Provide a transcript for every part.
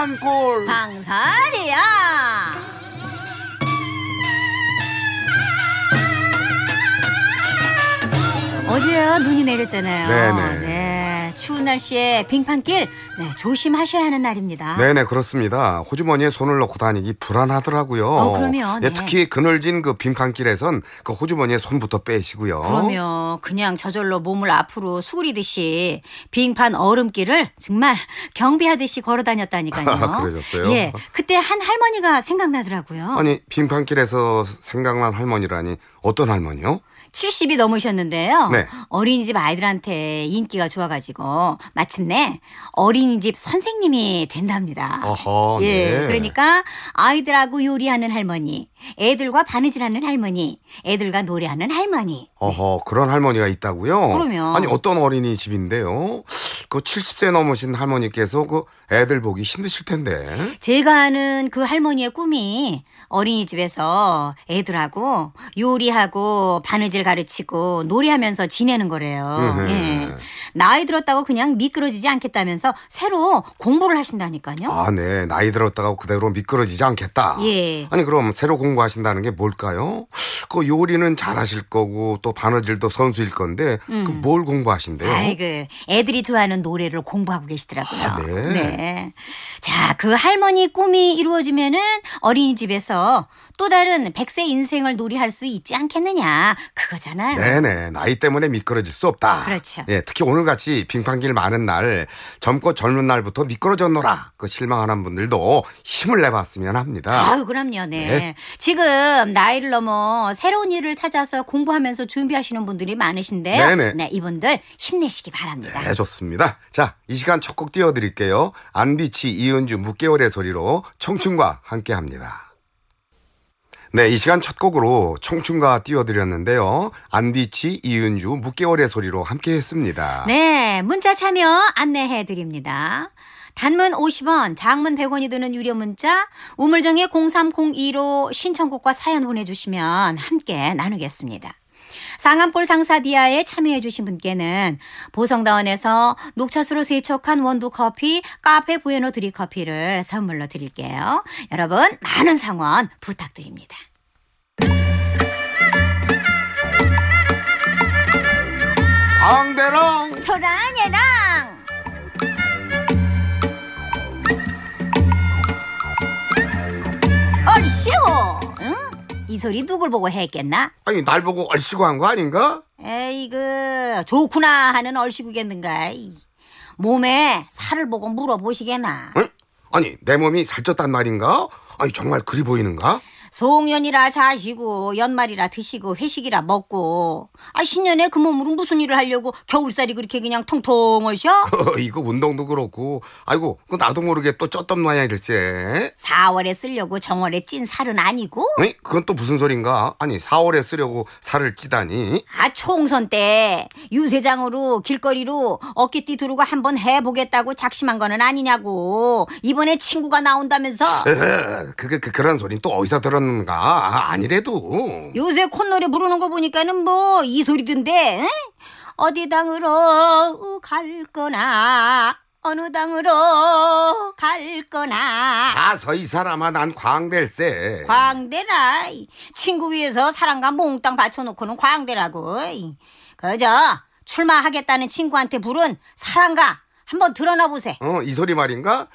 산골 상산이야 어제야 눈이 내렸잖아요. 네네. 네. 추운 날씨에 빙판길 네, 조심하셔야 하는 날입니다. 네네 그렇습니다. 호주머니에 손을 넣고 다니기 불안하더라고요. 어, 그럼요. 예, 네. 예, 특히 그늘진 그 빙판길에선 그 호주머니에 손부터 빼시고요. 그럼요. 그냥 저절로 몸을 앞으로 수그리듯이 빙판 얼음길을 정말 경비하듯이 걸어 다녔다니까요. 그러셨어요? 예. 그때 한 할머니가 생각나더라고요. 아니 빙판길에서 생각난 할머니라니 어떤 할머니요? 70이 넘으셨는데요. 네. 어린이집 아이들한테 인기가 좋아가지고 마침내 어린이집 선생님이 된답니다. 어허, 예, 네. 그러니까 아이들하고 요리하는 할머니, 애들과 바느질하는 할머니, 애들과 노래하는 할머니. 네. 어허 그런 할머니가 있다고요? 그러면 아니 어떤 어린이집인데요? 그 70세 넘으신 할머니께서 그 애들 보기 힘드실 텐데. 제가 아는 그 할머니의 꿈이 어린이집에서 애들하고 요리하고 바느질 덕질 가르치고 놀이하면서 지내는 거래요. 네, 네. 예. 나이 들었다고 그냥 미끄러지지 않겠다면서 새로 공부를 하신다니까요. 아, 네. 나이 들었다고 그대로 미끄러지지 않겠다. 예. 아니, 그럼 새로 공부하신다는 게 뭘까요? 그 요리는 잘하실 거고 또 바느질도 선수일 건데 그 음. 그뭘 공부하신대요? 아이고, 애들이 좋아하는 노래를 공부하고 계시더라고요. 아, 네. 네. 자, 그 할머니 꿈이 이루어지면은 어린이집에서 또 다른 백세 인생을 놀이할 수 있지 않겠느냐. 그 그거잖아요. 네네. 나이 때문에 미끄러질 수 없다. 그렇죠. 예, 특히 오늘같이 빙판길 많은 날, 젊고 젊은 날부터 미끄러졌노라. 그 실망하는 분들도 힘을 내봤으면 합니다. 아유, 그럼요. 네. 네. 지금 나이를 넘어 새로운 일을 찾아서 공부하면서 준비하시는 분들이 많으신데요. 네네. 네, 이분들 힘내시기 바랍니다. 네, 좋습니다. 자, 이 시간 첫 곡 띄워드릴게요. 안비치, 이은주, 무개월의 소리로 청춘과 함께합니다. 네, 이 시간 첫 곡으로 청춘과 띄워드렸는데요. 안디치, 이은주, 묵개월의 소리로 함께 했습니다. 네, 문자 참여 안내해드립니다. 단문 50원, 장문 100원이 드는 유료 문자, 우물정의 0302로 신청곡과 사연 보내주시면 함께 나누겠습니다. 상암골 상사디아에 참여해주신 분께는 보성다원에서 녹차수로 세척한 원두 커피 카페 부에노 드립 커피를 선물로 드릴게요. 여러분 많은 상원 부탁드립니다. 광대랑 초란이랑 얼씨구 이 소리 누굴 보고 했겠나? 아니 날 보고 얼씨구 한 거 아닌가? 에이그 좋구나 하는 얼씨구겠는가 몸에 살을 보고 물어보시게나 응? 아니 내 몸이 살쪘단 말인가? 아니 정말 그리 보이는가? 송년이라 자시고 연말이라 드시고 회식이라 먹고 아 신년에 그 몸으로 무슨 일을 하려고 겨울살이 그렇게 그냥 통통 오셔? 어, 이거 운동도 그렇고 아이고 그 나도 모르게 또 쪘던 마냥 일세 4월에 쓰려고 정월에 찐 살은 아니고? 에이, 그건 또 무슨 소린가? 아니 4월에 쓰려고 살을 찌다니 아 총선 때 유세장으로 길거리로 어깨띠 두르고 한번 해보겠다고 작심한 거는 아니냐고 이번에 친구가 나온다면서 에이, 그게 그, 그런 소린 또 어디서 들었 그런가 아, 니래도 요새 콧노래 부르는 거 보니까는 뭐 이 소리던데 어디 당으로 갈 거나 어느 당으로 갈 거나 가서 이 사람아 난 광댈세 광대라 친구 위해서 사랑과 몽땅 바쳐놓고는 광대라고 그저 출마하겠다는 친구한테 부른 사랑가 한번 드러나 보세 어이 소리 말인가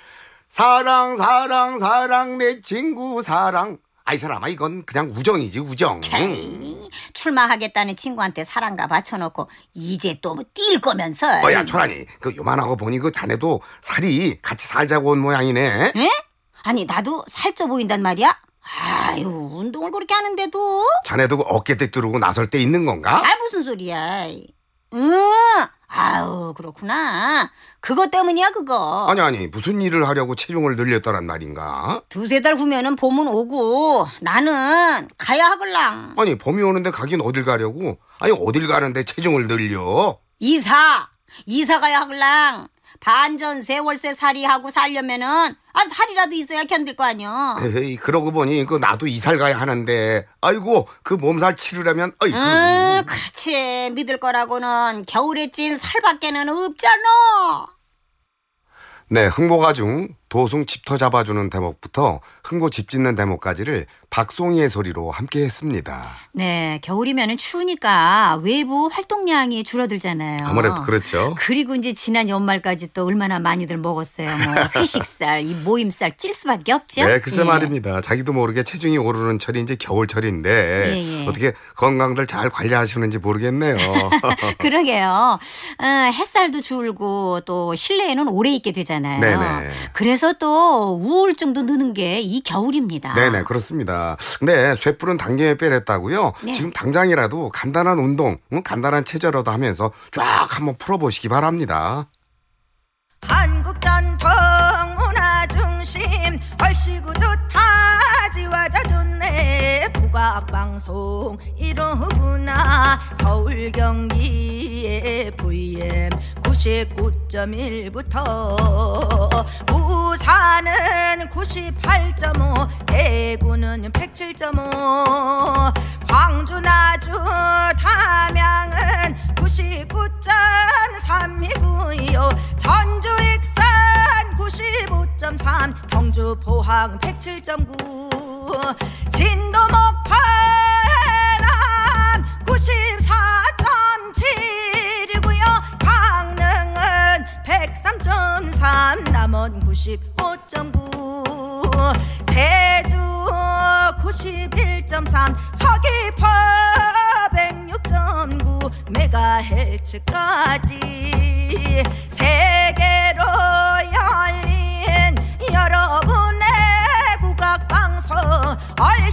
사랑 사랑 사랑 내 친구 사랑 아이 사람아 이건 그냥 우정이지 우정. 캬, 출마하겠다는 친구한테 사랑가 바쳐놓고 이제 또뛸 뭐 거면서. 어야 초라니 그 요만하고 보니 그 자네도 살이 같이 살자고 온 모양이네. 에? 예? 아니 나도 살쪄 보인단 말이야? 아유 운동을 그렇게 하는데도. 자네도 그 어깨 때 뚫고 나설 때 있는 건가? 아 무슨 소리야. 응! 아우, 그렇구나. 그것 때문이야, 그거. 아니, 아니. 무슨 일을 하려고 체중을 늘렸다란 말인가? 두세 달 후면은 봄은 오고, 나는 가야 하글랑. 아니, 봄이 오는데 가긴 어딜 가려고? 아니, 어딜 가는데 체중을 늘려? 이사! 이사 가야 하글랑. 반전세 월세 살이하고 살려면은 아 살이라도 있어야 견딜 거 아니여. 에이 그러고 보니 그 나도 이 살 가야 하는데 아이고 그 몸살 치르려면 어이. 그 음, 음 그렇지 믿을 거라고는 겨울에 찐 살밖에는 없잖아. 네 흥보가 중 도송 집터 잡아주는 대목부터 흥고 집 짓는 대목까지를 박송이의 소리로 함께 했습니다. 네, 겨울이면 추우니까 외부 활동량이 줄어들잖아요. 아무래도 그렇죠. 그리고 이제 지난 연말까지 또 얼마나 많이들 먹었어요. 뭐 회식살, 이 모임살 찔 수밖에 없죠. 네, 글쎄 예. 말입니다. 자기도 모르게 체중이 오르는 철이 이제 겨울철인데 예예. 예. 어떻게 건강들 잘 관리하시는지 모르겠네요. 그러게요. 어, 햇살도 줄고 또 실내에는 오래 있게 되잖아요. 네네. 네. 그래서 그래서 또 우울증도 느는 게 이 겨울입니다. 네네 그렇습니다. 근데 쇠뿔은 단계에 빼냈다고요. 네. 지금 당장이라도 간단한 운동, 간단한 체조라도 하면서 쫙 한번 풀어보시기 바랍니다. 한국 전통 문화 중심 얼씨구 좋다 지와 자존 좋제 국악방송 이러구나 서울 경기에 VM 99.1부터 부산은 98.5 대구는 107.5 광주 나주 담양은 99.3이고요 전주 익산 95.3 경주 포항 107.9 진도 목파는 94.7이고요 강릉은 103.3 남원 95.9 제주 91.3 서귀포 106.9 메가헬츠까지 세계로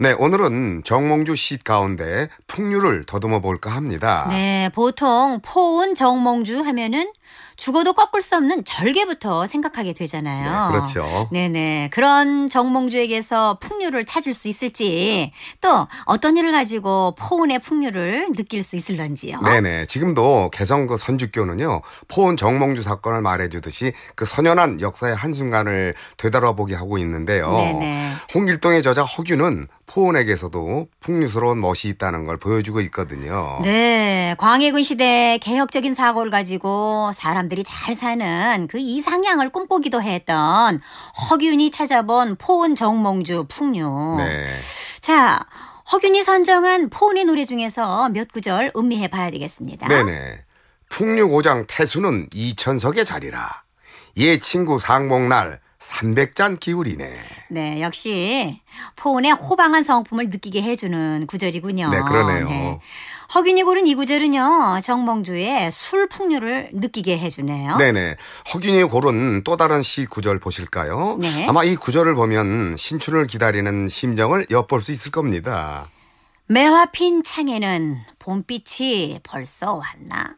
네, 오늘은 정몽주 시 가운데 풍류를 더듬어 볼까 합니다. 네, 보통 포운 정몽주 하면은 죽어도 꺾을 수 없는 절개부터 생각하게 되잖아요. 네, 그렇죠. 네네. 그런 정몽주에게서 풍류를 찾을 수 있을지 또 어떤 일을 가지고 포운의 풍류를 느낄 수 있을런지요. 네네. 지금도 개성 그 선주교는요. 포운 정몽주 사건을 말해주듯이 그 선연한 역사의 한순간을 되돌아보게 하고 있는데요. 네네. 홍길동의 저자 허균은 포원에게서도 풍류스러운 멋이 있다는 걸 보여주고 있거든요. 네, 광해군 시대 개혁적인 사고를 가지고 사람들이 잘 사는 그 이상향을 꿈꾸기도 했던 허균이 찾아본 포원 정몽주 풍류. 네. 자, 허균이 선정한 포원의 노래 중에서 몇 구절 음미해 봐야 되겠습니다. 네네. 풍류고장 태수는 이천석의 자리라. 예 친구 상봉날 300잔 기울이네. 네, 역시 포온의 호방한 성품을 느끼게 해주는 구절이군요. 네, 그러네요. 네. 허균이 고른 이 구절은요, 정봉주의 술 풍류를 느끼게 해주네요. 네네. 허균이 고른 또 다른 시 구절 보실까요? 네. 아마 이 구절을 보면 신춘을 기다리는 심정을 엿볼 수 있을 겁니다. 매화 핀 창에는 봄빛이 벌써 왔나?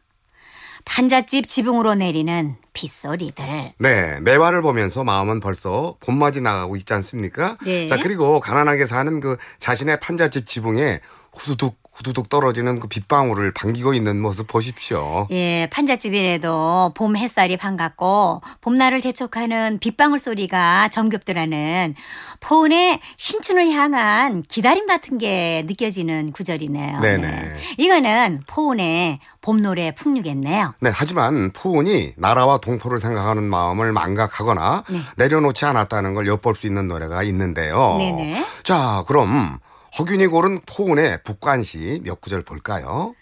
판잣집 지붕으로 내리는 빗소리들. 네, 매화를 보면서 마음은 벌써 봄맞이 나가고 있지 않습니까? 네. 자, 그리고 가난하게 사는 그 자신의 판잣집 지붕에 후두둑 후두둑 떨어지는 그 빗방울을 반기고 있는 모습 보십시오. 예, 판잣집인에도 봄 햇살이 반갑고 봄날을 재촉하는 빗방울 소리가 정겹더라는 포은의 신춘을 향한 기다림 같은 게 느껴지는 구절이네요. 네네. 네. 이거는 포은의 봄노래 풍류겠네요. 네, 하지만 포은이 나라와 동포를 생각하는 마음을 망각하거나 네. 내려놓지 않았다는 걸 엿볼 수 있는 노래가 있는데요. 네네. 자, 그럼 허균이 고른 포운의 북관시 몇 구절 볼까요?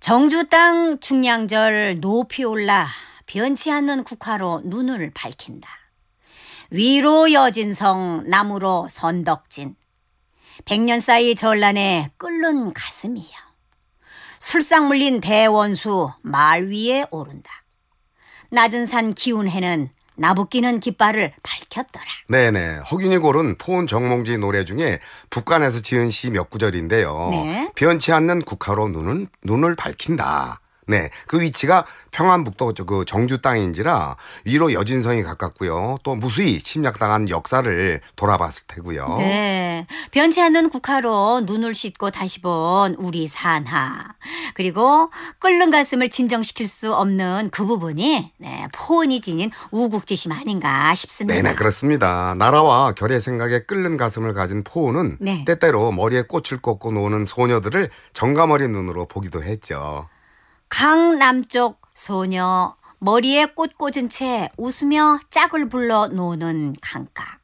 정주 땅 충량절 높이 올라 변치 않는 국화로 눈을 밝힌다. 위로 여진성 나무로 선덕진 백년 사이 전란에 끓는 가슴이여 술상 물린 대원수 말 위에 오른다. 낮은 산 기운해는 나부끼는 깃발을 밝혔더라. 네네. 허균이 고른 포은 정몽지 노래 중에 북한에서 지은 시 몇 구절인데요. 네. 변치 않는 국화로 눈은, 눈을 밝힌다. 네. 그 위치가 평안북도 그 정주 땅인지라 위로 여진성이 가깝고요. 또 무수히 침략당한 역사를 돌아봤을 테고요. 네. 변치 않는 국화로 눈을 씻고 다시 본 우리 산하. 그리고 끓는 가슴을 진정시킬 수 없는 그 부분이 네, 포은이 지닌 우국지심 아닌가 싶습니다. 네네, 그렇습니다. 나라와 결의 생각에 끓는 가슴을 가진 포은은 네. 때때로 머리에 꽃을 꽂고 노는 소녀들을 정감 어린 눈으로 보기도 했죠. 강남쪽 소녀 머리에 꽃 꽂은 채 웃으며 짝을 불러 노는 강가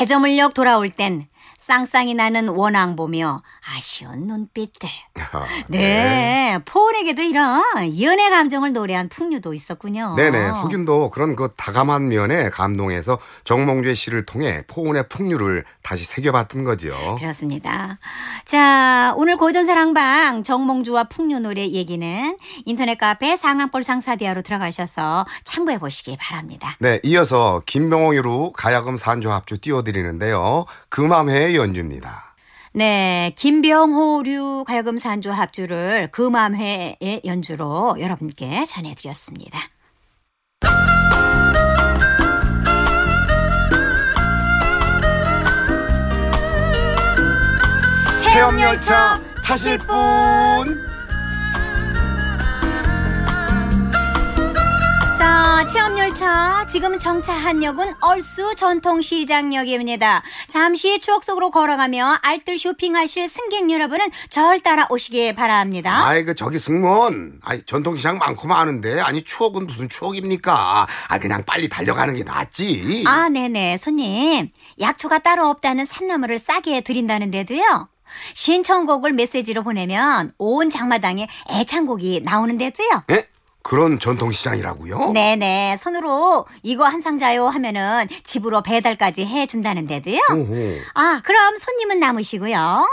해저물역 돌아올 땐 쌍쌍이 나는 원앙 보며 아쉬운 눈빛들. 아, 네. 네. 포은에게도 이런 연애 감정을 노래한 풍류도 있었군요. 네네. 후균도 그런 그 다감한 면에 감동해서 정몽주의 시를 통해 포은의 풍류를 다시 새겨봤던 거지요. 그렇습니다. 자, 오늘 고전사랑방 정몽주와 풍류 노래 얘기는 인터넷 카페 상암볼 상사디아로 들어가셔서 참고해 보시기 바랍니다. 네. 이어서 김병호유루 가야금 산조 합주 띄워드리는데요. 그 마음에 김현의 연주입니다. 네, 김병호류 가요금산조 합주를 금암회의 연주로 여러분께 전해드렸습니다. 체험열차 타실 분! 자, 체험열차. 지금 정차한 역은 얼수 전통시장역입니다. 잠시 추억 속으로 걸어가며 알뜰 쇼핑하실 승객 여러분은 절따라오시길 바랍니다. 아이, 그, 저기 승무원. 아이, 전통시장 많고 많은데. 아니, 추억은 무슨 추억입니까? 아, 그냥 빨리 달려가는 게 낫지. 아, 네네. 손님. 약초가 따로 없다는 산나물을 싸게 드린다는데도요. 신청곡을 메시지로 보내면 온 장마당에 애창곡이 나오는데도요. 에? 예? 그런 전통시장이라고요? 네네. 손으로 이거 한 상자요 하면은 집으로 배달까지 해준다는데도요. 오호. 아, 그럼 손님은 남으시고요.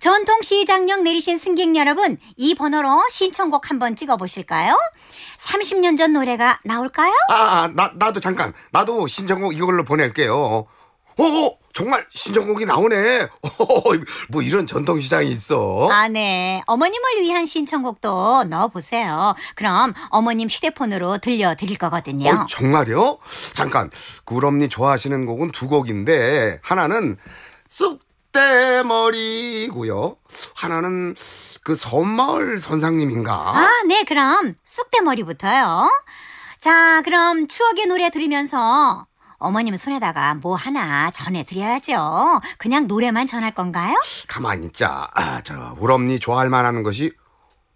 전통시장역 내리신 승객 여러분, 이 번호로 신청곡 한번 찍어보실까요? 30년 전 노래가 나올까요? 아, 아 나, 나도 잠깐. 나도 신청곡 이걸로 보낼게요. 어, 어, 정말 신청곡이 나오네. 뭐 이런 전통시장이 있어. 아, 네. 어머님을 위한 신청곡도 넣어보세요. 그럼 어머님 휴대폰으로 들려드릴 거거든요. 어, 정말요? 잠깐. 구럼니 좋아하시는 곡은 두 곡인데, 하나는 쑥대머리고요. 하나는 그섬마을 선상님인가? 아, 네. 그럼 쑥대머리부터요. 자, 그럼 추억의 노래 들으면서 어머님 손에다가 뭐 하나 전해드려야죠. 그냥 노래만 전할 건가요? 가만 히 있자. 아, 저 우리 엄니 좋아할 만한 것이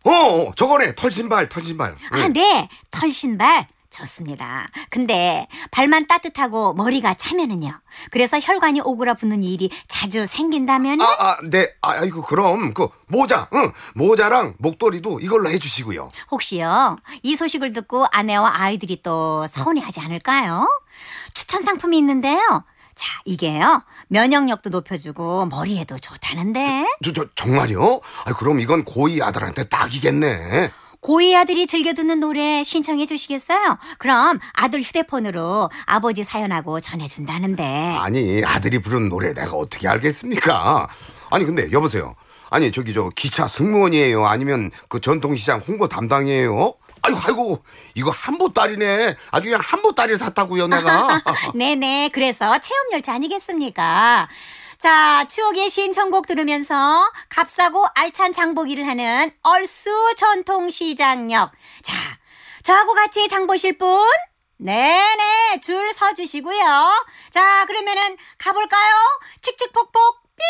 어, 어 저거네 털신발, 털신발. 아, 응. 아, 네, 털신발 좋습니다. 근데 발만 따뜻하고 머리가 차면은요. 그래서 혈관이 오그라붙는 일이 자주 생긴다면? 아, 아, 네. 아, 이거 그럼 그 모자, 응, 모자랑 목도리도 이걸로 해주시고요. 혹시요 이 소식을 듣고 아내와 아이들이 또 서운해하지 않을까요? 추천 상품이 있는데요. 자, 이게요. 면역력도 높여주고 머리에도 좋다는데. 저, 저 정말요? 아, 그럼 이건 고이 아들한테 딱이겠네. 고이 아들이 즐겨 듣는 노래 신청해 주시겠어요? 그럼 아들 휴대폰으로 아버지 사연하고 전해준다는데. 아니, 아들이 부른 노래 내가 어떻게 알겠습니까? 아니, 근데 여보세요. 아니, 저기 저 기차 승무원이에요? 아니면 그 전통시장 홍보 담당이에요? 아이고, 아이고, 이거 한보따리네. 아주 그냥 한보따리 샀다고요, 내가. 네네, 그래서 체험열차 아니겠습니까? 자, 추억의 신청곡 들으면서 값싸고 알찬 장보기를 하는 얼수 전통시장역. 자, 저하고 같이 장보실 분? 네네, 줄 서주시고요. 자, 그러면은 가볼까요? 칙칙폭폭, 삑삑!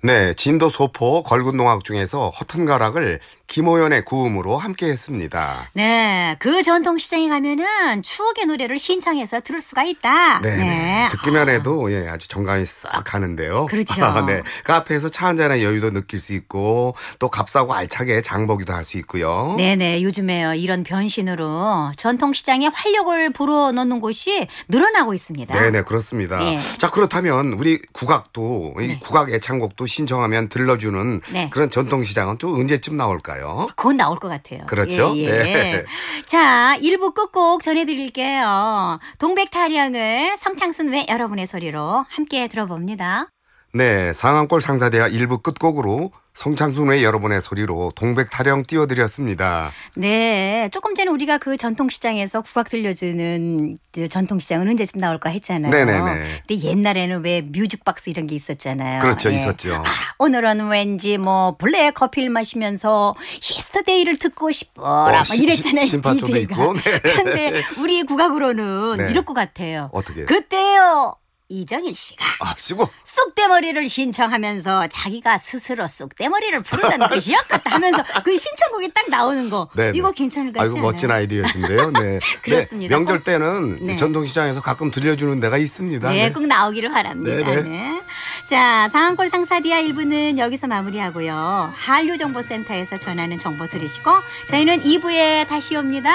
네, 진도 소포 걸근동학 중에서 허튼가락을 김호연의 구음으로 함께했습니다. 네, 그 전통 시장에 가면은 추억의 노래를 신청해서 들을 수가 있다. 네네. 네. 네, 듣기만 아. 해도 예, 아주 정감이 싹 가는데요. 그렇죠. 네, 카페에서 차 한잔의 여유도 느낄 수 있고 또 값싸고 알차게 장보기도 할 수 있고요. 네네, 네. 요즘에요 이런 변신으로 전통 시장에 활력을 불어넣는 곳이 늘어나고 있습니다. 네네, 네. 그렇습니다. 네. 자 그렇다면 우리 국악도 네. 국악 애창곡도 신청하면 들러주는 네. 그런 전통 시장은 또 언제쯤 나올까요? 봐요. 아, 곧 나올 것 같아요. 그렇죠. 예, 예. 네. 자, 1부 끝곡 전해드릴게요. 동백타령을 성창순 외 여러분의 소리로 함께 들어봅니다. 네, 상암골 상사대하 1부 끝곡으로 성창순의 여러분의 소리로 동백 타령 띄워드렸습니다. 네, 조금 전에 우리가 그 전통시장에서 국악 들려주는 전통시장은 언제쯤 나올까 했잖아요. 네네네. 네, 네. 근데 옛날에는 왜 뮤직박스 이런 게 있었잖아요. 그렇죠, 네. 있었죠. 아, 오늘은 왠지 뭐 블랙 커피를 마시면서 히스터데이를 듣고 싶어라 어, 이랬잖아요. 심파도 있고. 네. 근데 우리 국악으로는 네. 이럴 것 같아요. 어떻게? 그때요. 이정일 씨가 아, 시고 쑥대머리를 신청하면서 자기가 스스로 쑥대머리를 부르는 것이었겠다 그 하면서 그 신청곡이 딱 나오는 거 네네. 네. 이거 괜찮을 것 같지 아이고 요 멋진 아이디어인데요. 네. 네. 그렇습니다. 네, 명절 때는 네. 전통시장에서 가끔 들려주는 데가 있습니다. 네, 네. 꼭 나오기를 바랍니다. 네. 네. 자, 상한골 상사디아 1부는 여기서 마무리하고요. 한류정보센터에서 전하는 정보 들으시고 저희는 2부에 다시 옵니다.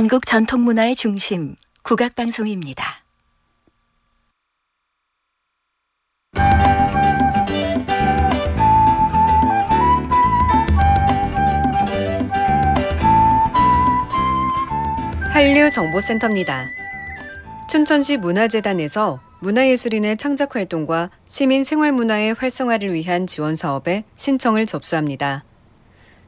한국 전통문화의 중심, 국악방송입니다. 한류정보센터입니다. 춘천시 문화재단에서 문화예술인의 창작 활동과 시민 생활 문화의 활성화를 위한 지원 사업에 신청을 접수합니다.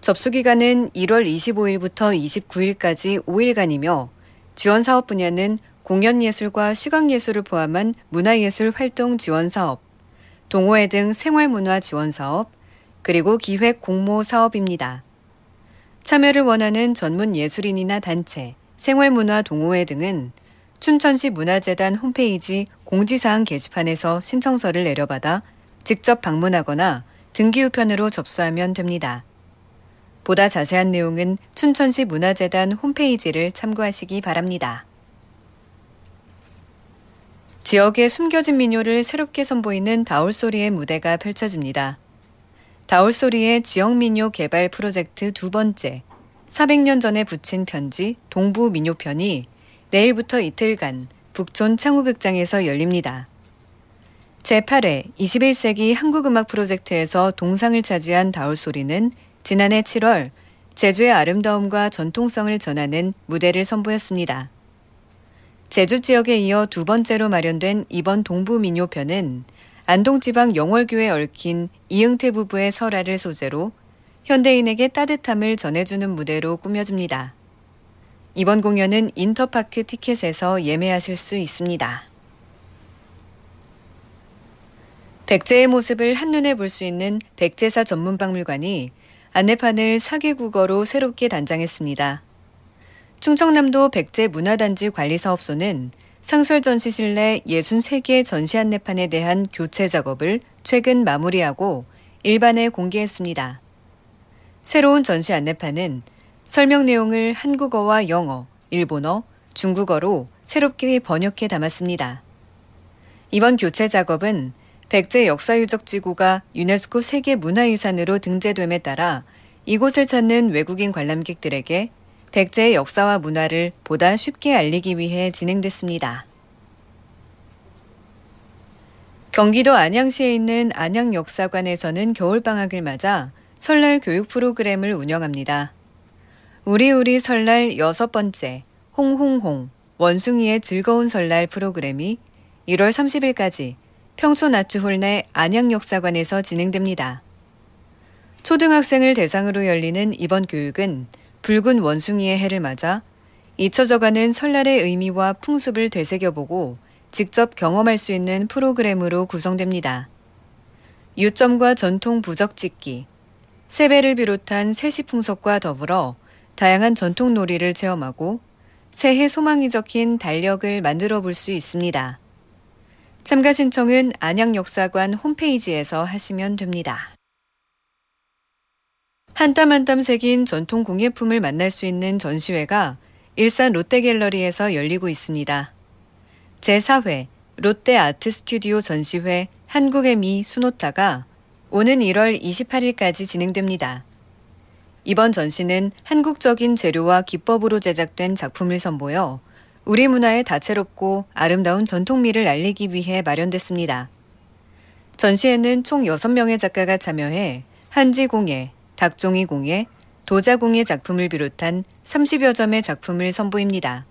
접수 기간은 1월 25일부터 29일까지 5일간이며 지원 사업 분야는 공연예술과 시각예술을 포함한 문화예술 활동 지원 사업, 동호회 등 생활문화 지원 사업, 그리고 기획 공모 사업입니다. 참여를 원하는 전문 예술인이나 단체, 생활문화 동호회 등은 춘천시 문화재단 홈페이지 공지사항 게시판에서 신청서를 내려받아 직접 방문하거나 등기우편으로 접수하면 됩니다. 보다 자세한 내용은 춘천시 문화재단 홈페이지를 참고하시기 바랍니다. 지역의 숨겨진 민요를 새롭게 선보이는 다울소리의 무대가 펼쳐집니다. 다울소리의 지역민요 개발 프로젝트 두 번째, 400년 전에 붙인 편지 동부 민요편이 내일부터 이틀간 북촌 창호극장에서 열립니다. 제8회 21세기 한국음악 프로젝트에서 동상을 차지한 다울소리는 지난해 7월 제주의 아름다움과 전통성을 전하는 무대를 선보였습니다. 제주 지역에 이어 두 번째로 마련된 이번 동부민요편은 안동지방 영월교에 얽힌 이응태 부부의 설화를 소재로 현대인에게 따뜻함을 전해주는 무대로 꾸며집니다. 이번 공연은 인터파크 티켓에서 예매하실 수 있습니다. 백제의 모습을 한눈에 볼 수 있는 백제사 전문박물관이 안내판을 4개국어로 새롭게 단장했습니다. 충청남도 백제 문화단지 관리사업소는 상설전시실 내 63개 전시 안내판에 대한 교체 작업을 최근 마무리하고 일반에 공개했습니다. 새로운 전시 안내판은 설명 내용을 한국어와 영어, 일본어, 중국어로 새롭게 번역해 담았습니다. 이번 교체 작업은 백제 역사유적 지구가 유네스코 세계문화유산으로 등재됨에 따라 이곳을 찾는 외국인 관람객들에게 백제의 역사와 문화를 보다 쉽게 알리기 위해 진행됐습니다. 경기도 안양시에 있는 안양역사관에서는 겨울방학을 맞아 설날 교육 프로그램을 운영합니다. 우리우리 설날 여섯 번째 홍홍홍 원숭이의 즐거운 설날 프로그램이 1월 30일까지 평소 나츠홀내 안양역사관에서 진행됩니다. 초등학생을 대상으로 열리는 이번 교육은 붉은 원숭이의 해를 맞아 잊혀져가는 설날의 의미와 풍습을 되새겨보고 직접 경험할 수 있는 프로그램으로 구성됩니다. 유점과 전통 부적 짓기, 세배를 비롯한 세시 풍속과 더불어 다양한 전통 놀이를 체험하고 새해 소망이 적힌 달력을 만들어 볼 수 있습니다. 참가 신청은 안양역사관 홈페이지에서 하시면 됩니다. 한 땀 한 땀 새긴 전통 공예품을 만날 수 있는 전시회가 일산 롯데갤러리에서 열리고 있습니다. 제4회 롯데 아트 스튜디오 전시회 한국의 미 수노타가 오는 1월 28일까지 진행됩니다. 이번 전시는 한국적인 재료와 기법으로 제작된 작품을 선보여 우리 문화의 다채롭고 아름다운 전통미를 알리기 위해 마련됐습니다. 전시에는 총 6명의 작가가 참여해 한지공예, 닭종이공예, 도자공예 작품을 비롯한 30여 점의 작품을 선보입니다.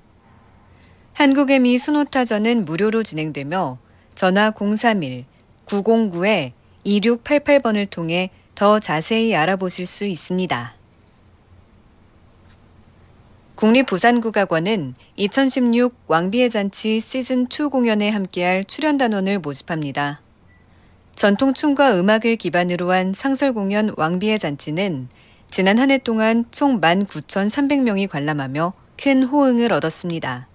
한국의 미 수노타전은 무료로 진행되며 전화 031-909-2688번을 통해 더 자세히 알아보실 수 있습니다. 국립부산국악원은 2016 왕비의 잔치 시즌2 공연에 함께할 출연단원을 모집합니다. 전통춤과 음악을 기반으로 한 상설 공연 왕비의 잔치는 지난 한 해 동안 총 19,300명이 관람하며 큰 호응을 얻었습니다.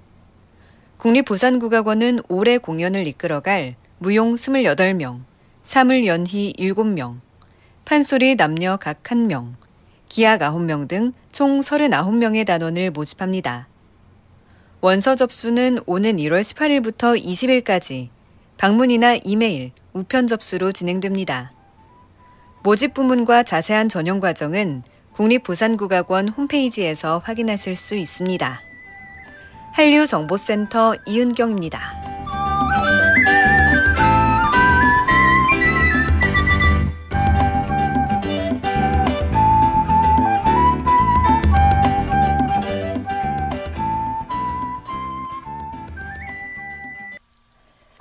국립부산국악원은 올해 공연을 이끌어갈 무용 28명, 사물연희 7명, 판소리 남녀 각 1명, 기약 9명 등 총 39명의 단원을 모집합니다. 원서 접수는 오는 1월 18일부터 20일까지 방문이나 이메일, 우편 접수로 진행됩니다. 모집 부문과 자세한 전형 과정은 국립부산국악원 홈페이지에서 확인하실 수 있습니다. 한류정보센터 이은경입니다.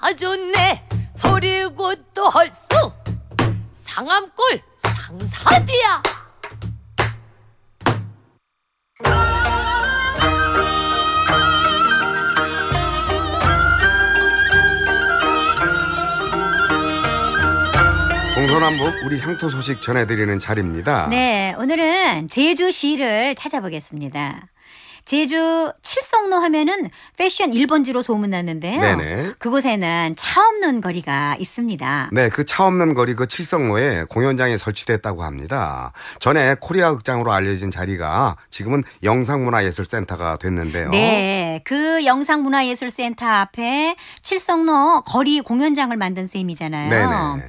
아주 네 소리고 또 헐수 상암골 상사디야 동서남북 우리 향토 소식 전해드리는 자리입니다. 네, 오늘은 제주시를 찾아보겠습니다. 제주 칠성로 하면은 패션 1번지로 소문났는데요. 그곳에는 차 없는 거리가 있습니다. 네, 그 차 없는 거리 그 칠성로에 공연장이 설치됐다고 합니다. 전에 코리아 극장으로 알려진 자리가 지금은 영상문화예술센터가 됐는데요. 네, 그 영상문화예술센터 앞에 칠성로 거리 공연장을 만든 셈이잖아요. 네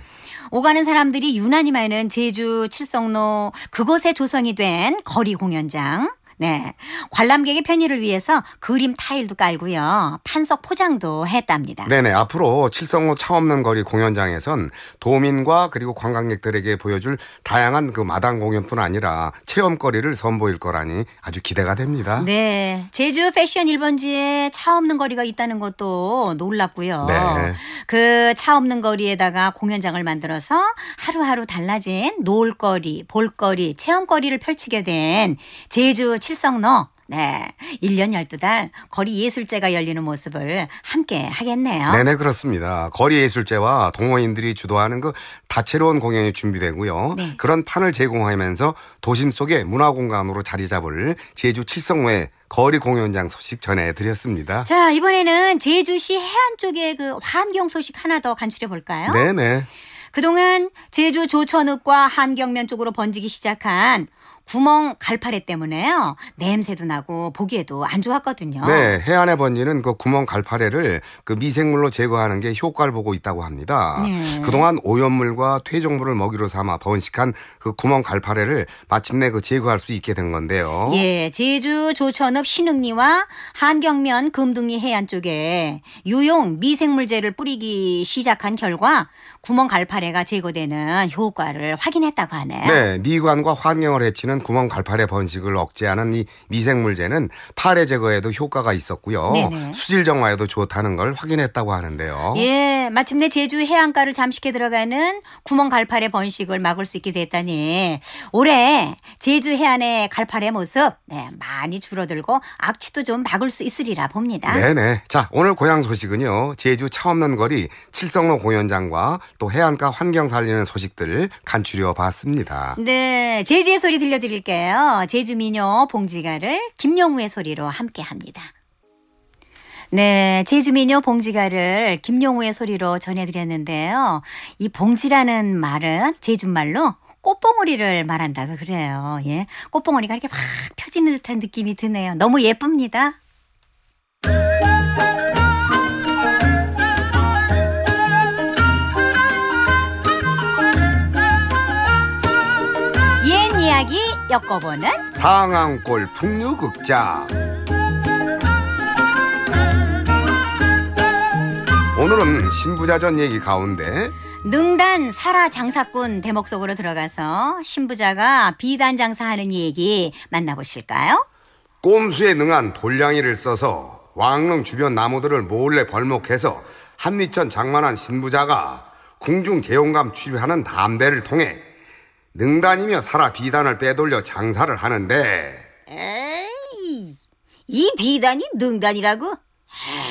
오가는 사람들이 유난히 많은 제주 칠성로 그곳에 조성이 된 거리 공연장. 네. 관람객의 편의를 위해서 그림 타일도 깔고요. 판석 포장도 했답니다. 네네. 앞으로 칠성호 차없는 거리 공연장에선 도민과 그리고 관광객들에게 보여줄 다양한 그 마당 공연뿐 아니라 체험거리를 선보일 거라니 아주 기대가 됩니다. 네. 제주 패션 1번지에 차없는 거리가 있다는 것도 놀랍고요. 네. 그 차없는 거리에다가 공연장을 만들어서 하루하루 달라진 놀거리, 볼거리, 체험거리를 펼치게 된 제주 칠성로 네, 1년 12달 거리 예술제가 열리는 모습을 함께 하겠네요. 네네, 그렇습니다. 거리 예술제와 동호인들이 주도하는 그 다채로운 공연이 준비되고요. 네. 그런 판을 제공하면서 도심 속의 문화 공간으로 자리 잡을 제주 칠성로의 거리 공연장 소식 전해드렸습니다. 자, 이번에는 제주시 해안 쪽의 그 환경 소식 하나 더 간추려 볼까요? 네네. 그동안 제주 조천읍과 한경면 쪽으로 번지기 시작한 구멍 갈파래 때문에요. 냄새도 나고 보기에도 안 좋았거든요. 네, 해안에 번지는 그 구멍 갈파래를 그 미생물로 제거하는 게 효과를 보고 있다고 합니다. 네. 그동안 오염물과 퇴적물을 먹이로 삼아 번식한 그 구멍 갈파래를 마침내 그 제거할 수 있게 된 건데요. 예, 제주 조천읍 신흥리와 한경면 금둥리 해안 쪽에 유용 미생물제를 뿌리기 시작한 결과 구멍 갈파래가 제거되는 효과를 확인했다고 하네요. 네, 미관과 환경을 해치는 발는 구멍 갈파래 번식을 억제하는 이 미생물제는 파래 제거에도 효과가 있었고요. 네네. 수질 정화에도 좋다는 걸 확인했다고 하는데요. 예, 마침내 제주 해안가를 잠식해 들어가는 구멍 갈파래 번식을 막을 수 있게 됐다니 올해 제주 해안의 갈파래 모습 네, 많이 줄어들고 악취도 좀 막을 수 있으리라 봅니다. 네네. 자, 오늘 고향 소식은요. 제주 차없는 거리 칠성로 공연장과 또 해안가 환경 살리는 소식들 을 간추려 봤습니다. 네, 제주의 소리 들려 드릴게요제주민요 봉지가를 김영우의 소리로 함께 합니다. 네, 제주민요 봉지가를 김용우의 소리로 전해드렸는데요. 이 봉지라는 말은 제주말로 꽃봉오리를 말한다고 그래요. 예, 꽃봉오리가 이렇게 막 펴지는 듯한 느낌이 드네요. 너무 예쁩니다. 겪어보는 상암골 풍류극장 오늘은 신부자전 얘기 가운데 능단 사라 장사꾼 대목 속으로 들어가서 신부자가 비단 장사하는 얘기 만나보실까요? 꼼수에 능한 돌량이를 써서 왕릉 주변 나무들을 몰래 벌목해서 한미천 장만한 신부자가 궁중 개용감 취하는 담대를 통해 능단이며 살아 비단을 빼돌려 장사를 하는데 에이, 이 비단이 능단이라고?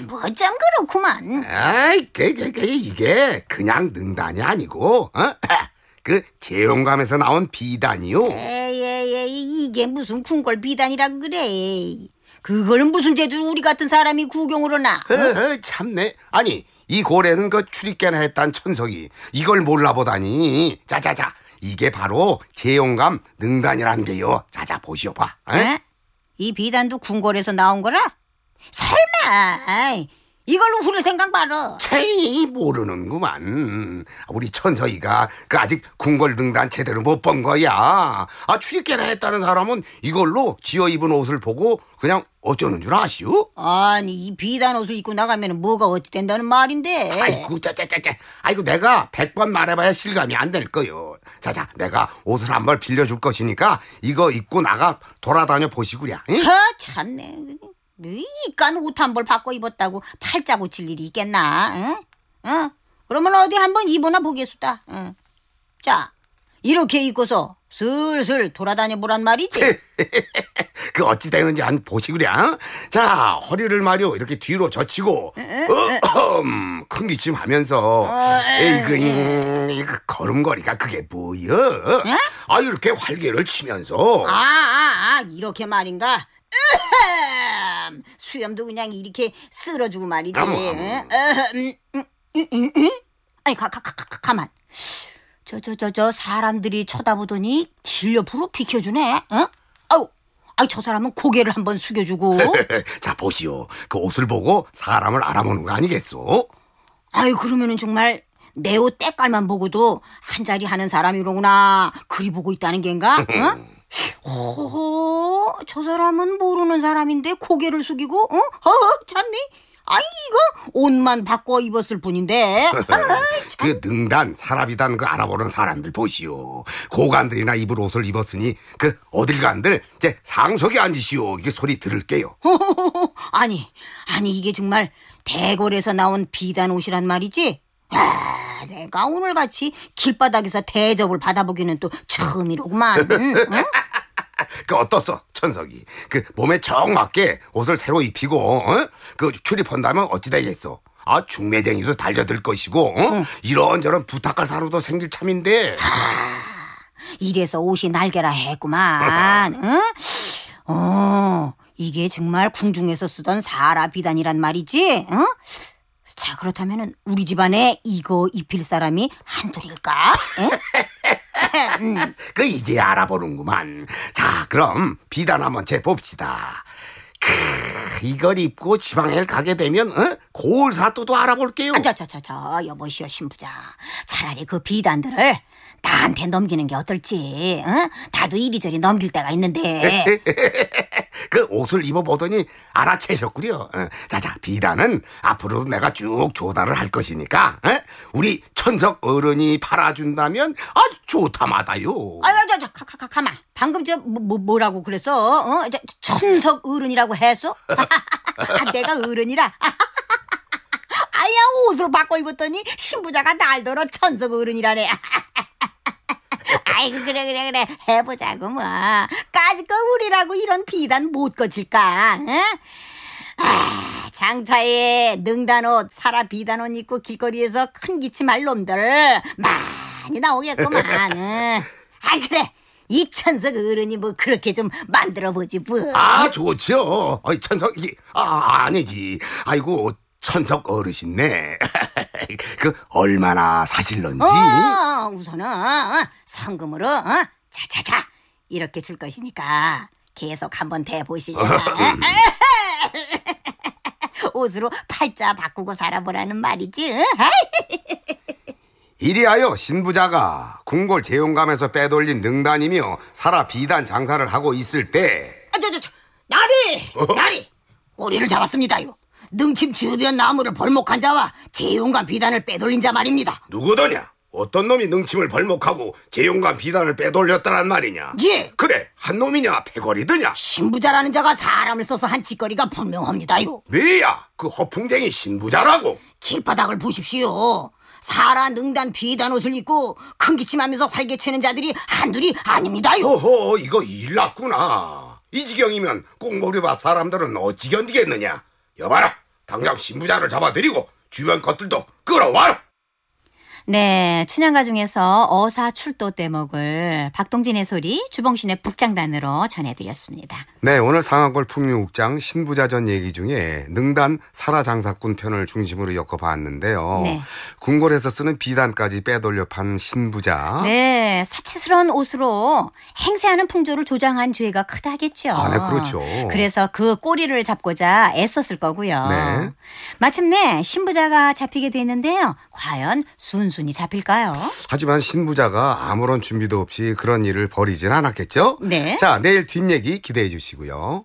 뭐짱 그렇구만. 에이 그, 그, 그, 이게 그냥 능단이 아니고, 어? 그 재용감에서 나온 비단이요. 에이, 이게 무슨 궁궐 비단이라고 그래. 그거는 무슨 재주 우리 같은 사람이 구경으로 나. 어? 어, 참네. 아니, 이 고래는 그 출입개나 했단 천석이 이걸 몰라보다니. 자자자, 이게 바로 재용감 능단이란게요 자자 보시오 봐. 에? 에? 이 비단도 궁궐에서 나온 거라? 설마! 아이. 이걸로 후를 생각 말어. 체이 모르는구만. 우리 천서이가 그 아직 궁궐등단 제대로 못 본 거야. 아 취직계나 했다는 사람은 이걸로 지어 입은 옷을 보고 그냥 어쩌는 줄 아시오? 아니 이 비단 옷을 입고 나가면 뭐가 어찌 된다는 말인데. 아이고 짜짜짜짜. 아이고 내가 백 번 말해봐야 실감이 안 될 거요. 자자 내가 옷을 한 벌 빌려줄 것이니까 이거 입고 나가 돌아다녀 보시구랴. 응? 아 참네. 이깐 옷 한 벌 바꿔 입었다고 팔자 고칠 일이 있겠나? 응? 응? 그러면 어디 한번 입어나 보겠수다. 응. 자, 이렇게 입고서 슬슬 돌아다녀 보란 말이지. 그 어찌 되는지 한 보시구려. 자, 허리를 말이오 이렇게 뒤로 젖히고 큰 기침 하면서 어, 에이그 음, 그 걸음걸이가 그게 뭐여? 아 이렇게 활개를 치면서. 아, 아, 아 이렇게 말인가? 으흠! 참 수염도 그냥 이렇게 쓸어주고 말이지. 어? 어, 음, 음, 음, 아니 가, 가, 가, 가, 가만. 저, 저, 저, 저 사람들이 쳐다보더니 실옆으로 비켜주네. 어? 아우, 아저 사람은 고개를 한번 숙여주고. 자 보시오, 그 옷을 보고 사람을 알아보는 거 아니겠소? 아이 그러면은 정말 내옷 때깔만 보고도 한 자리 하는 사람이로구나. 그리 보고 있다는 겐가? 응? 어? 호호, 어? 저 사람은 모르는 사람인데 고개를 숙이고, 어? 어, 참니? 아이, 이거 옷만 바꿔 입었을 뿐인데. 그 능단, 사람이단 그 알아보는 사람들 보시오. 고관들이나 입을 옷을 입었으니 그 어딜 간들 이제 상석에 앉으시오. 이게 소리 들을게요. 아니, 아니 이게 정말 대궐에서 나온 비단 옷이란 말이지? 아, 내가 오늘같이 길바닥에서 대접을 받아보기는 또 처음이로구만. 응? 응? 그 어떻소 천석이 그 몸에 정 맞게 옷을 새로 입히고 어? 그 출입한다면 어찌 되겠소 아 중매쟁이도 달려들 것이고 어? 응. 이런저런 부탁할 사람도 생길 참인데 하, 이래서 옷이 날개라 했구만 응? 어 이게 정말 궁중에서 쓰던 사라 비단이란 말이지 응? 자그렇다면 우리 집안에 이거 입힐 사람이 한둘일까? 응? 음. 그 이제 알아보는구만. 자, 그럼 비단 한번 재봅시다. 크, 이걸 입고 지방에 가게 되면 어? 고을 사또도 알아볼게요. 저저저저 여보시오 신부자. 차라리 그 비단들을 나한테 넘기는 게 어떨지. 어? 다도 이리저리 넘길 때가 있는데. 그 옷을 입어보더니 알아채셨구려. 어. 자자 비단은 앞으로도 내가 쭉 조달을 할 것이니까 어? 우리 천석 어른이 팔아준다면 아주 좋다마다요. 아유, 저, 저, 가, 가, 가만. 방금 저, 뭐, 뭐 뭐라고 그랬어? 어? 저, 천석 어른이라고 했어? 아, 내가 어른이라. 아야, 옷을 바꿔 입었더니 신부자가 날더러 천석 어른이라네. 아이고, 그래, 그래, 그래. 해보자고, 뭐. 까짓거 우리라고 이런 비단 못 거칠까, 응? 아, 장차에 능단옷, 사라 비단옷 입고 길거리에서 큰 기침할 놈들. 막 많이 나오겠구만. 아 그래. 이 천석 어른이 뭐 그렇게 좀 만들어보지 뭐. 아 좋죠. 아이 어, 천석이 아 아니지. 아이고 천석 어르신네. 그 얼마나 사실런지. 어, 우선은 어, 성금으로 어? 자자자 이렇게 줄 것이니까 계속 한번 대보시자. 음. 옷으로 팔자 바꾸고 살아보라는 말이지. 어? 이리하여 신부자가 궁궐 재용감에서 빼돌린 능단이며 살아 비단 장사를 하고 있을 때 아, 저, 저, 저, 나리! 어? 나리! 우리를 잡았습니다요. 능침 주된 나무를 벌목한 자와 재용감 비단을 빼돌린 자 말입니다. 누구더냐? 어떤 놈이 능침을 벌목하고 재용감 비단을 빼돌렸다란 말이냐? 예. 그래, 한 놈이냐, 패거리드냐? 신부자라는 자가 사람을 써서 한 짓거리가 분명합니다요. 왜야? 그 허풍쟁이 신부자라고? 길바닥을 보십시오. 사라 능단 비단 옷을 입고 큰 기침하면서 활개치는 자들이 한둘이 아닙니다요. 어허, 이거 일 났구나. 이 지경이면 꽁보리밥 사람들은 어찌 견디겠느냐. 여봐라, 당장 신부자를 잡아들이고 주변 것들도 끌어와라. 네, 춘향가 중에서 어사출도 대목을 박동진의 소리 주봉신의 북장단으로 전해드렸습니다. 네, 오늘 상한골 풍류옥장 신부자전 얘기 중에 능단 사라장사꾼 편을 중심으로 엮어봤는데요. 네. 궁궐에서 쓰는 비단까지 빼돌려 판 신부자. 네, 사치스러운 옷으로 행세하는 풍조를 조장한 죄가 크다겠죠. 아, 네, 그렇죠. 그래서 그 꼬리를 잡고자 애썼을 거고요. 네. 마침내 신부자가 잡히게 되는데요. 과연 순수 순순 잡힐까요? 하지만 신부자가 아무런 준비도 없이 그런 일을 벌이진 않았겠죠? 네. 자, 내일 뒷얘기 기대해 주시고요.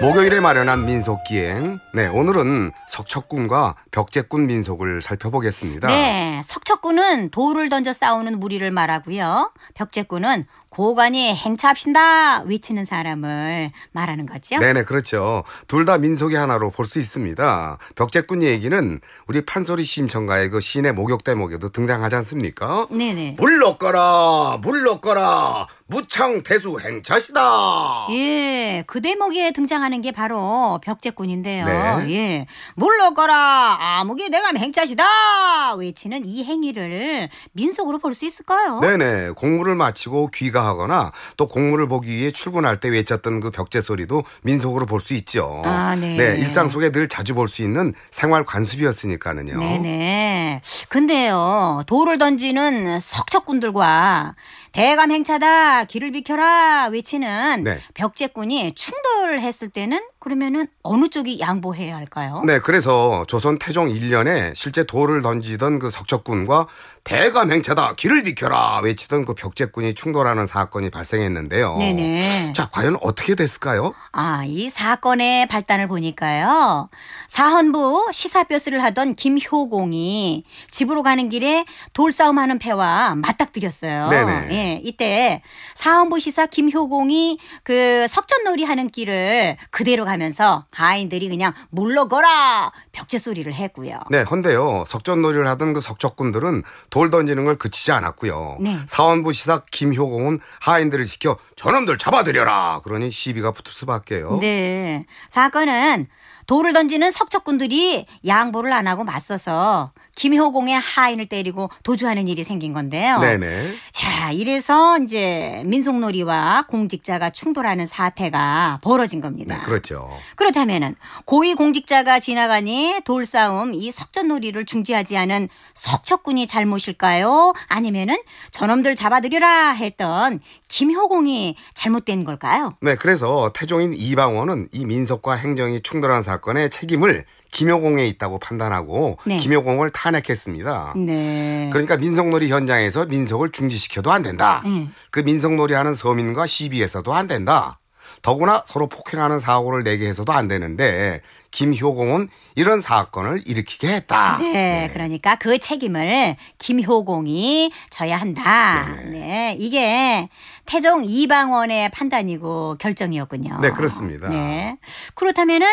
목요일에 마련한 민속기행. 네, 오늘은 석척군과 벽제군 민속을 살펴보겠습니다. 네, 석척군은 돌을 던져 싸우는 무리를 말하고요. 벽제군은 고관이 행차합신다 외치는 사람을 말하는 거죠. 네네 그렇죠. 둘 다 민속이 하나로 볼 수 있습니다. 벽제꾼 얘기는 우리 판소리 심청가의 그 시인의 목욕 대목에도 등장하지 않습니까? 네네. 물러거라 물러거라 무창 대수 행차시다. 예, 그 대목에 등장하는 게 바로 벽제꾼인데요. 네. 예, 물러거라 아무개 내가 행차시다 외치는 이 행위를 민속으로 볼 수 있을까요? 네네 공부를 마치고 귀가 귀가하거나 또 공물을 보기 위해 출근할 때 외쳤던 그 벽제 소리도 민속으로 볼 수 있죠. 아, 네. 네. 일상 속에 늘 자주 볼 수 있는 생활 관습이었으니까는요. 네네. 근데요, 돌을 던지는 석척꾼들과 대감 행차다, 길을 비켜라 외치는 네. 벽제꾼이 충돌했을 때는 그러면은 어느 쪽이 양보해야 할까요? 네, 그래서 조선 태종 1년에 실제 돌을 던지던 그 석적군과 대감 행차다 길을 비켜라 외치던 그 벽제군이 충돌하는 사건이 발생했는데요. 네네. 자, 과연 어떻게 됐을까요? 아, 이 사건의 발단을 보니까요. 사헌부 시사뼈스를 하던 김효공이 집으로 가는 길에 돌싸움하는 패와 맞닥뜨렸어요. 네네. 예, 이때 사헌부 시사 김효공이 그 석전놀이 하는 길을 그대로 들어가면서 하인들이 그냥 물러거라 벽제 소리를 했고요. 네, 헌데요. 석전놀이를 하던 그 석적군들은 돌 던지는 걸 그치지 않았고요. 네. 사원부 시사 김효공은 하인들을 시켜 저놈들 잡아들여라. 그러니 시비가 붙을 수밖에요. 네. 사건은 돌을 던지는 석적군들이 양보를 안 하고 맞서서 김효공의 하인을 때리고 도주하는 일이 생긴 건데요. 네네. 자, 이래서 이제 민속놀이와 공직자가 충돌하는 사태가 벌어진 겁니다. 네, 그렇죠. 그렇다면은 고위 공직자가 지나가니 돌싸움 이 석전놀이를 중지하지 않은 석척군이 잘못일까요? 아니면은 저놈들 잡아들여라 했던 김효공이 잘못된 걸까요? 네, 그래서 태종인 이방원은 이 민속과 행정이 충돌한 사건의 책임을 김효공에 있다고 판단하고 네. 김효공을 탄핵했습니다. 네. 그러니까 민속놀이 현장에서 민속을 중지시켜도 안 된다. 네. 그 민속놀이 하는 서민과 시비에서도 안 된다. 더구나 서로 폭행하는 사고를 내게 해서도 안 되는데 김효공은 이런 사건을 일으키게 했다. 네, 네. 그러니까 그 책임을 김효공이 져야 한다. 네네. 네, 이게 태종 이방원의 판단이고 결정이었군요. 네, 그렇습니다. 네. 그렇다면은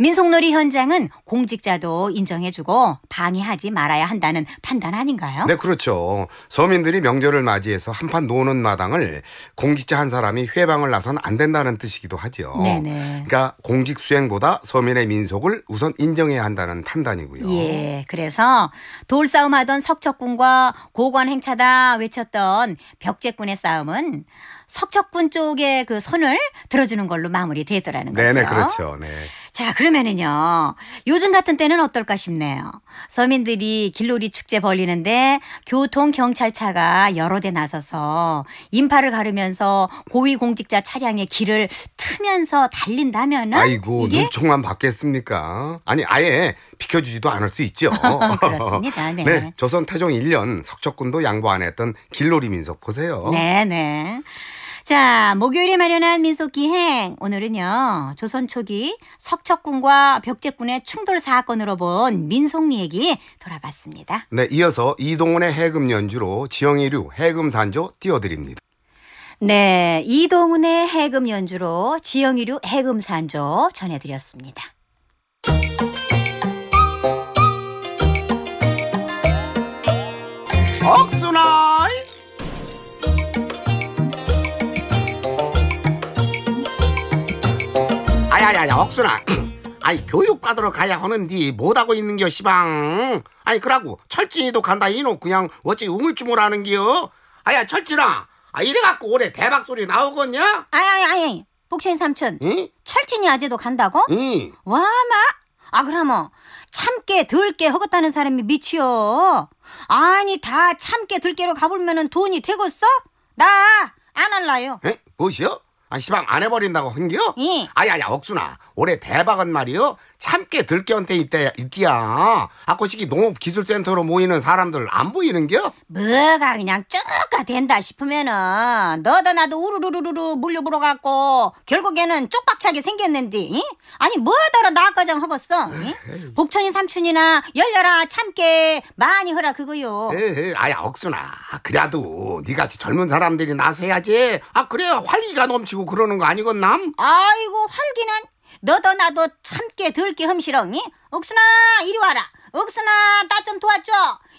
민속놀이 현장은 공직자도 인정해주고 방해하지 말아야 한다는 판단 아닌가요? 네, 그렇죠. 서민들이 명절을 맞이해서 한판 노는 마당을 공직자 한 사람이 회방을 나선 안 된다는 뜻이기도 하죠. 네네. 네. 그러니까 공직 수행보다 서민의 민속을 우선 인정해야 한다는 판단이고요. 예, 그래서 돌싸움하던 석척군과 고관 행차다 외쳤던 벽제군의 싸움은 석척분 쪽에그 손을 들어주는 걸로 마무리되더라는 거죠. 네네, 그렇죠. 네. 자, 그러면은요. 요즘 같은 때는 어떨까 싶네요. 서민들이 길놀이 축제 벌리는데 교통 경찰차가 여러 대 나서서 인파를 가르면서 고위 공직자 차량의 길을 트면서 달린다면은 아이고, 이게? 눈총만 받겠습니까? 아니, 아예 비켜주지도 않을 수 있죠. 그렇습니다. 네. 네. 조선 태종 1년 석척군도 양보 안 했던 길놀이 민속 보세요. 네, 네. 자, 목요일에 마련한 민속기행. 오늘은요, 조선 초기 석척군과 벽제군의 충돌 사건으로 본 민속 얘기 돌아봤습니다. 네, 이어서 이동훈의 해금 연주로 지영이류 해금 산조 띄워드립니다. 네, 이동훈의 해금 연주로 지영이류 해금 산조 전해드렸습니다. 야야야 억순아 아이 교육받으러 가야 하는디 뭐하고 있는겨 시방 아이 그러고 철진이도 간다 이놈 그냥 어찌 우물쭈물하는겨 아야 철진아 아 이래갖고 올해 대박 소리 나오겄냐 아이 아이 아이 복천 삼촌 응? 철진이 아재도 간다고? 응. 와마 아 그러면 참깨 들깨 허겄다는 사람이 미치요 아니 다 참깨 들깨로 가불면은 돈이 되겄어나안 할라요 에? 무엇이요? 아, 시방 안 해버린다고 한겨? 예. 아야야, 억순아. 올해 대박은 말이요. 참깨 들깨한테 있대 있기야. 아코시기 농업기술센터로 모이는 사람들 안 보이는겨? 뭐가 그냥 쭉가 된다 싶으면은 너도 나도 우르르르르 물려보러 갔고 결국에는 쪽박차게 생겼는디. 응? 아니 뭐더러 나가정 하겠어? 복천이 삼촌이나 열려라 참깨 많이 허라 그거요. 에이, 아야 억순아. 그래도 니같이 젊은 사람들이 나서야지. 아 그래야 활기가 넘치고 그러는 거 아니겠남? 아이고 활기는 너도 나도 참깨 들깨 흠시렁이 억순아 이리 와라 억순아 나 좀 도와줘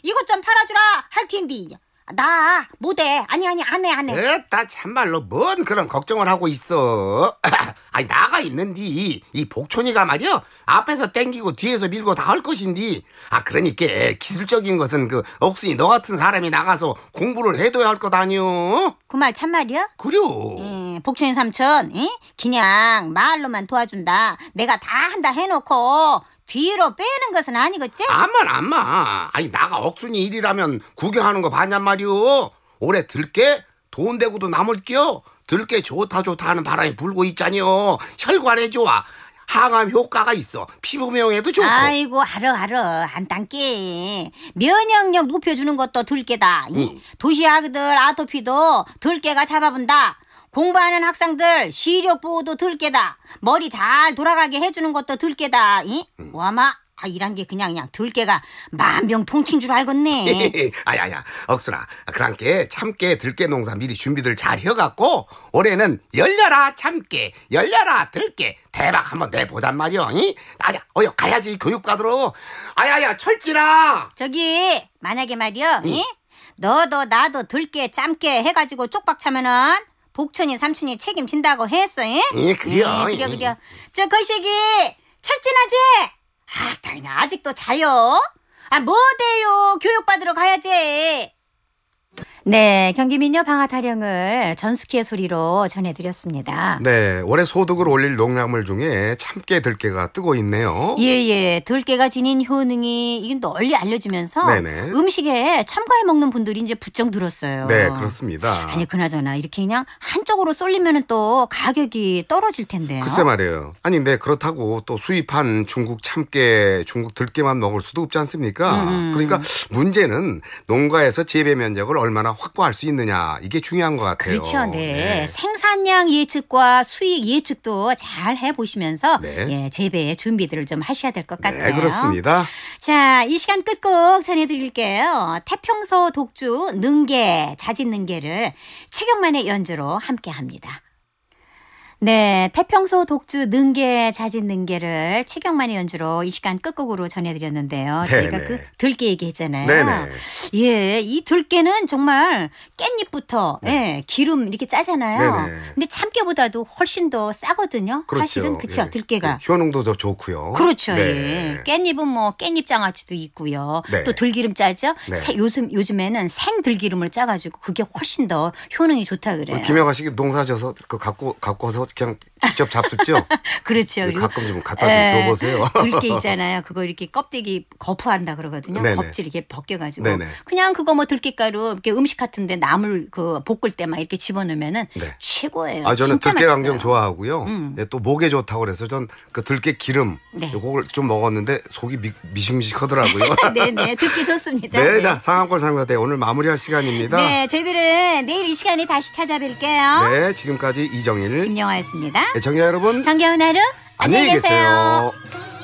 이것 좀 팔아주라 할 텐디 나 못해. 아니 아니 안 해 안 해. 에 네, 참말로 뭔 그런 걱정을 하고 있어. 아니 나가 있는디 이 복촌이가 말이야 앞에서 땡기고 뒤에서 밀고 다 할 것인디. 아 그러니까 기술적인 것은 그 억순이 너 같은 사람이 나가서 공부를 해둬야 할 것 아니오. 그말 참말이야? 그려. 예, 복촌이 삼촌, 예? 그냥 말로만 도와준다. 내가 다 한다 해놓고 뒤로 빼는 것은 아니겠지? 암만 암만 아니 나가 억순이 일이라면 구경하는 거 봤냔 말이오 올해 들게 돈 대고도 남을끼요 들게 좋다 좋다 하는 바람이 불고 있잖여 혈관에 좋아 항암 효과가 있어 피부 미용에도 좋고 아이고 하러 하러 안 땅게 면역력 높여주는 것도 들깨다 응. 도시아들 기 아토피도 들깨가 잡아본다 공부하는 학생들 시력 보호도 들깨다. 머리 잘 돌아가게 해주는 것도 들깨다. 이? 응. 음. 와마. 아, 이란 게 그냥 그냥 들깨가 만병통치인 줄 알겠네. 아야야, 억순아, 그랑께 참깨 들깨 농사 미리 준비들 잘 해갖고 올해는 열려라 참깨, 열려라 들깨 대박 한번 내보단 말이오. 아야, 어여 가야지 교육과들어. 아야야, 철진아. 저기 만약에 말이여, 응. 너도 나도 들깨 참깨 해가지고 쪽박 차면은 옥촌이 삼촌이 책임진다고 했어. 예, 그려. 예, 그려 예. 그려. 저 거시기 철진하지? 아, 당연 히 아직도 자요. 아, 뭐 돼요? 교육받으러 가야지. 네, 경기 민요 방아 타령을 전숙키의 소리로 전해드렸습니다. 네, 올해 소득을 올릴 농약물 중에 참깨 들깨가 뜨고 있네요. 예, 예, 들깨가 지닌 효능이 이건 널리 알려지면서 네네. 음식에 첨가해 먹는 분들이 이제 부쩍 늘었어요. 네, 그렇습니다. 아니 그나저나 이렇게 그냥 한쪽으로 쏠리면또 가격이 떨어질 텐데요. 글쎄 말이에요. 아니, 근데 네 그렇다고 또 수입한 중국 참깨, 중국 들깨만 먹을 수도 없지 않습니까? 음. 음. 그러니까 문제는 농가에서 재배 면적을 얼마나 얼마나 확보할 수 있느냐 이게 중요한 것 같아요. 그렇죠. 네. 네. 생산량 예측과 수익 예측도 잘 해보시면서 네. 예, 재배 준비들을 좀 하셔야 될것 네, 같아요. 네, 그렇습니다. 자, 이 시간 끝곡 전해드릴게요. 태평소 독주 능계, 자진 능계를 최경만의 연주로 함께합니다. 네, 태평소 독주 능계 자진 능계를 최경만의 연주로 이 시간 끝곡으로 전해드렸는데요. 네, 저희가 네네. 그 들깨 얘기했잖아요. 네네. 네. 예, 이 들깨는 정말 깻잎부터 네. 예, 기름 이렇게 짜잖아요. 네네. 네. 근데 참깨보다도 훨씬 더 싸거든요. 그렇죠. 사실은 그렇죠, 예. 들깨가. 그 효능도 더 좋고요. 그렇죠. 네. 예. 깻잎은 뭐 깻잎 장아찌도 있고요. 네. 또 들기름 짜죠. 새, 요즘 요즘에는 생 들기름을 짜가지고 그게 훨씬 더 효능이 좋다 그래요. 김영아 씨 농사져서 그 갖고 갖고 그냥 직접 잡수죠 그렇죠. 가끔 좀 갖다 좀 예, 줘보세요. 들게 있잖아요. 그거 이렇게 껍데기 거푸한다 그러거든요. 네네. 껍질 이렇게 벗겨가지고. 네네. 그냥 그거 뭐 들깨가루 이렇게 음식 같은데 나물 그 볶을 때 막 이렇게 집어넣으면은 네. 최고예요. 아 저는 들깨 맛 강정 좋아하고요. 음. 네, 또 목에 좋다고 그래서 전 그 들깨 기름 네. 요걸 좀 먹었는데 속이 미, 미식미식하더라고요. 네네 네. 듣기 좋습니다. 네, 네. 자 상한골 상사대 오늘 마무리할 시간입니다. 네, 저희들은 내일 이 시간에 다시 찾아뵐게요. 네, 지금까지 이정일 김영아. 고맙습니다. 애청자 네, 여러분. 정겨운 하루. 안녕히 계세요. 계세요.